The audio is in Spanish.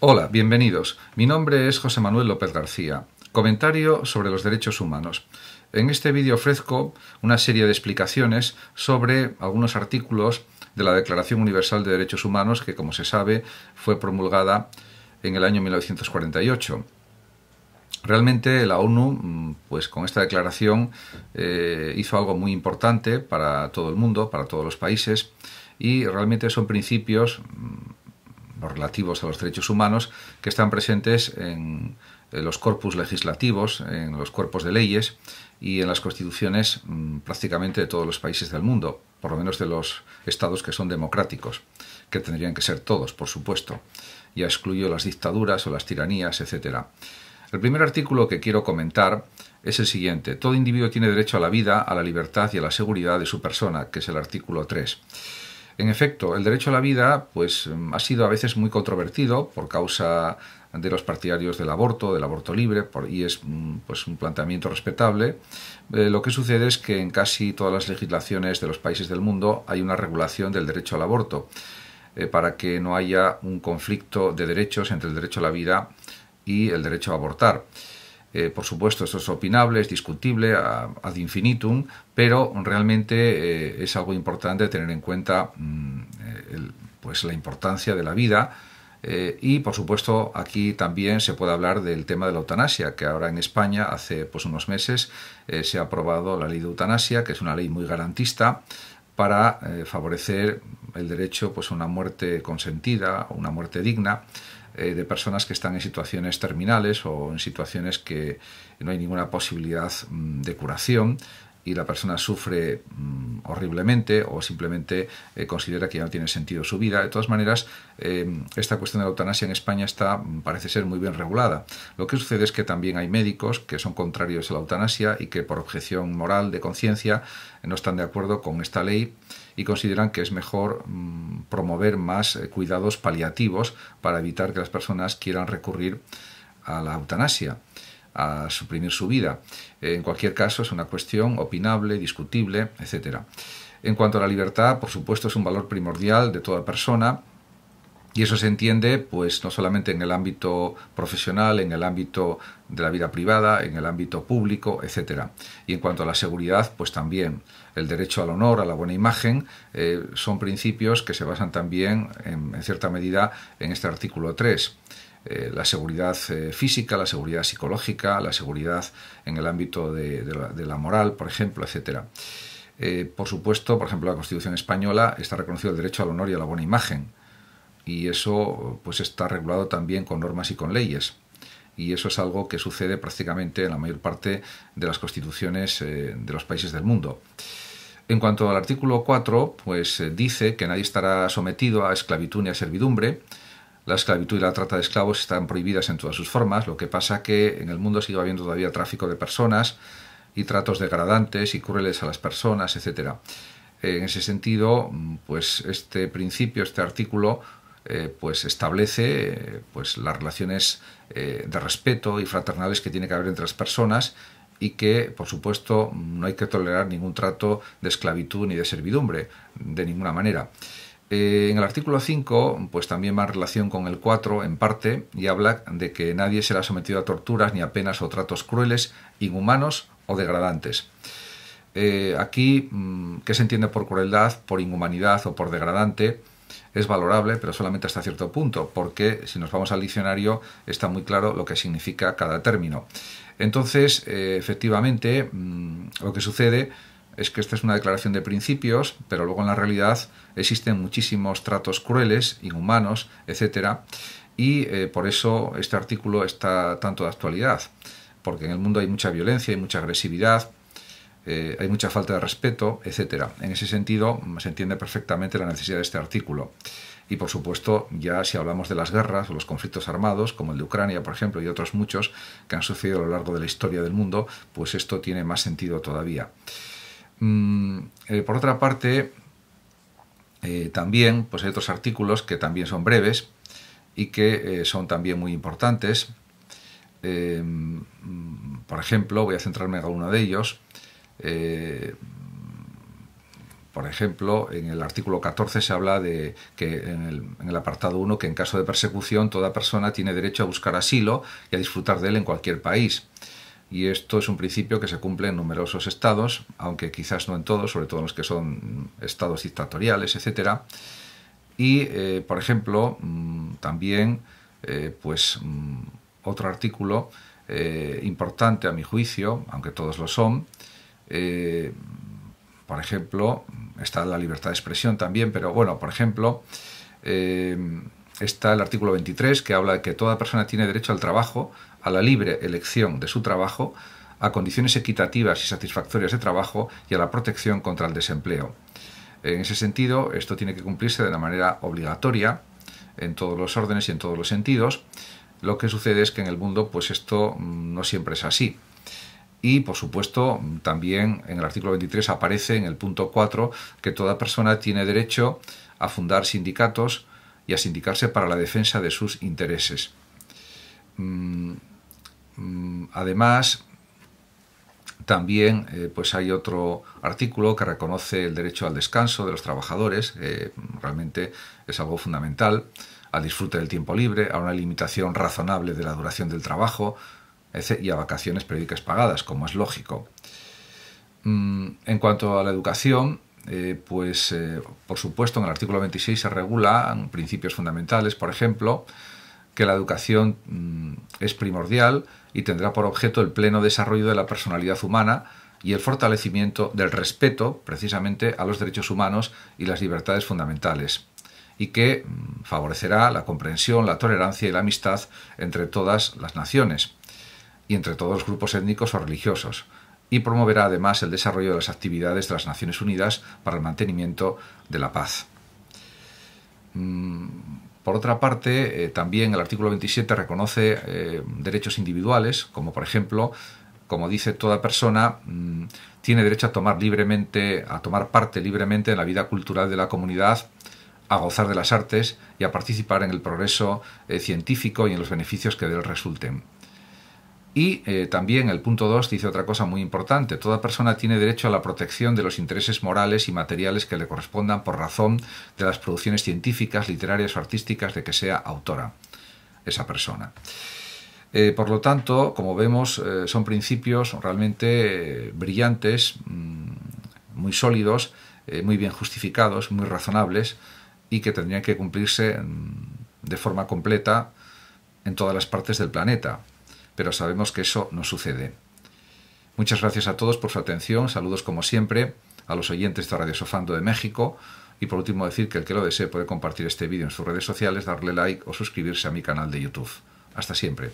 Hola, bienvenidos. Mi nombre es José Manuel López García. Comentario sobre los derechos humanos. En este vídeo ofrezco una serie de explicaciones sobre algunos artículos de la Declaración Universal de Derechos Humanos que, como se sabe, fue promulgada en el año 1948. Realmente la ONU, mm, pues con esta declaración, eh, hizo algo muy importante para todo el mundo, para todos los países, y realmente son principios mm, los relativos a los derechos humanos, que están presentes en, los corpus legislativos, en los cuerpos de leyes y en las constituciones mm, prácticamente de todos los países del mundo, por lo menos de los estados que son democráticos, que tendrían que ser todos, por supuesto. Ya excluyo las dictaduras o las tiranías, etc. El primer artículo que quiero comentar es el siguiente. Todo individuo tiene derecho a la vida, a la libertad y a la seguridad de su persona, que es el artículo 3. En efecto, el derecho a la vida pues, mm, ha sido a veces muy controvertido por causa de los partidarios del aborto, del aborto libre, y es mm, pues, un planteamiento respetable. Eh, lo que sucede es que en casi todas las legislaciones de los países del mundo hay una regulación del derecho al aborto, eh, para que no haya un conflicto de derechos entre el derecho a la vida y el derecho a abortar. Eh, por supuesto, esto es opinable, es discutible ad infinitum, pero realmente eh, es algo importante tener en cuenta mm, pues la importancia de la vida. Eh, y por supuesto aquí también se puede hablar del tema de la eutanasia, que ahora en España hace pues unos meses se ha aprobado la ley de eutanasia, que es una ley muy garantista para favorecer el derecho pues a una muerte consentida, una muerte digna. Eh, de personas que están en situaciones terminales o en situaciones que no hay ninguna posibilidad mm, de curación, y la persona sufre mm, horriblemente o simplemente eh, considera que ya no tiene sentido su vida. De todas maneras, em, esta cuestión de la eutanasia en España mm, parece ser, muy bien regulada. Lo que sucede es que también hay médicos que son contrarios a la eutanasia y que por objeción moral de conciencia no están de acuerdo con esta ley y consideran que es mejor mm, promover más eh, cuidados paliativos para evitar que las personas quieran recurrir a la eutanasia a suprimir su vida. En cualquier caso, es una cuestión opinable, discutible, etc. En cuanto a la libertad, por supuesto, es un valor primordial de toda persona, y eso se entiende, pues, no solamente en el ámbito profesional, en el ámbito de la vida privada, en el ámbito público, etcétera. Y en cuanto a la seguridad, pues también el derecho al honor, a la buena imagen, eh, son principios que se basan también, en cierta medida, en este artículo 3. Eh, la seguridad eh, física, la seguridad psicológica, la seguridad en el ámbito de, la, moral, por ejemplo, etc. Eh, por supuesto, por ejemplo, la Constitución española está reconocido el derecho al honor y a la buena imagen, y eso pues está regulado también con normas y con leyes. Y eso es algo que sucede prácticamente en la mayor parte de las constituciones de los países del mundo. En cuanto al artículo 4, pues dice que nadie estará sometido a esclavitud ni a servidumbre, la esclavitud y la trata de esclavos están prohibidas en todas sus formas, lo que pasa que en el mundo sigue habiendo todavía tráfico de personas y tratos degradantes y crueles a las personas, etc. Eh, en ese sentido, mm, pues este principio, este artículo, eh, pues establece eh, pues las relaciones de respeto y fraternales que tiene que haber entre las personas y que, por supuesto, mm, no hay que tolerar ningún trato de esclavitud ni de servidumbre, de ninguna manera. Eh, en el artículo 5, pues también va en relación con el 4 en parte, y habla de que nadie será sometido a torturas ni a penas o tratos crueles, inhumanos o degradantes. Eh, aquí, mm, ¿qué se entiende por crueldad, por inhumanidad o por degradante? Es valorable, pero solamente hasta cierto punto, porque si nos vamos al diccionario está muy claro lo que significa cada término. Entonces, eh, efectivamente, mm, lo que sucede es que esta es una declaración de principios, pero luego en la realidad existen muchísimos tratos crueles, inhumanos, etcétera, y eh, por eso este artículo está tanto de actualidad, porque en el mundo hay mucha violencia, hay mucha agresividad, eh, hay mucha falta de respeto, etcétera. En ese sentido mm, se entiende perfectamente la necesidad de este artículo. Y por supuesto, ya si hablamos de las guerras o los conflictos armados, como el de Ucrania, por ejemplo, y otros muchos que han sucedido a lo largo de la historia del mundo, pues esto tiene más sentido todavía. Mm, eh, por otra parte, eh, también pues hay otros artículos que también son breves y que eh, son también muy importantes. Em, por ejemplo, voy a centrarme en uno de ellos. Em, por ejemplo, en el artículo 14 se habla de que en el, en el apartado 1 que en caso de persecución toda persona tiene derecho a buscar asilo y a disfrutar de él en cualquier país y esto es un principio que se cumple en numerosos estados, aunque quizás no en todos, sobre todo en los que son estados dictatoriales, etc. Y, eh, por ejemplo, mm, también, eh, pues, mm, otro artículo eh, importante a mi juicio, aunque todos lo son, por ejemplo, está la libertad de expresión también, pero bueno, por ejemplo, está el artículo 23 que habla de que toda persona tiene derecho al trabajo, a la libre elección de su trabajo, a condiciones equitativas y satisfactorias de trabajo y a la protección contra el desempleo. En ese sentido, esto tiene que cumplirse de una manera obligatoria en todos los órdenes y en todos los sentidos. Lo que sucede es que en el mundo pues esto mm, no siempre es así. Y, por supuesto, mm, también en el artículo 23 aparece en el punto 4 que toda persona tiene derecho a fundar sindicatos y a sindicarse para la defensa de sus intereses. Mm, Además, también eh, pues hay otro artículo que reconoce el derecho al descanso de los trabajadores, eh, realmente es algo fundamental, al disfrute del tiempo libre, a una limitación razonable de la duración del trabajo y a vacaciones periódicas pagadas, como es lógico. Mm, en cuanto a la educación, eh, pues por supuesto en el artículo 26 se regulan principios fundamentales, por ejemplo, que la educación mm, es primordial y tendrá por objeto el pleno desarrollo de la personalidad humana y el fortalecimiento del respeto precisamente a los derechos humanos y las libertades fundamentales, y que mm, favorecerá la comprensión, la tolerancia y la amistad entre todas las naciones y entre todos los grupos étnicos o religiosos, y promoverá además el desarrollo de las actividades de las Naciones Unidas para el mantenimiento de la paz. Mm, por otra parte, eh, también el artículo 27 reconoce eh, derechos individuales, como por ejemplo, como dice toda persona, mm, tiene derecho a tomar libremente, a tomar parte libremente en la vida cultural de la comunidad, a gozar de las artes y a participar en el progreso eh, científico y en los beneficios que de él resulten. Y eh, también el punto 2 dice otra cosa muy importante. Toda persona tiene derecho a la protección de los intereses morales y materiales que le correspondan por razón de las producciones científicas, literarias o artísticas de que sea autora esa persona. Eh, por lo tanto, como vemos, eh, son principios realmente brillantes, mm, muy sólidos, muy bien justificados, muy razonables y que tendrían que cumplirse mm, de forma completa en todas las partes del planeta pero sabemos que eso no sucede. Muchas gracias a todos por su atención, saludos como siempre a los oyentes de Radio Sofando de México y por último decir que el que lo desee puede compartir este vídeo en sus redes sociales, darle like o suscribirse a mi canal de YouTube. Hasta siempre.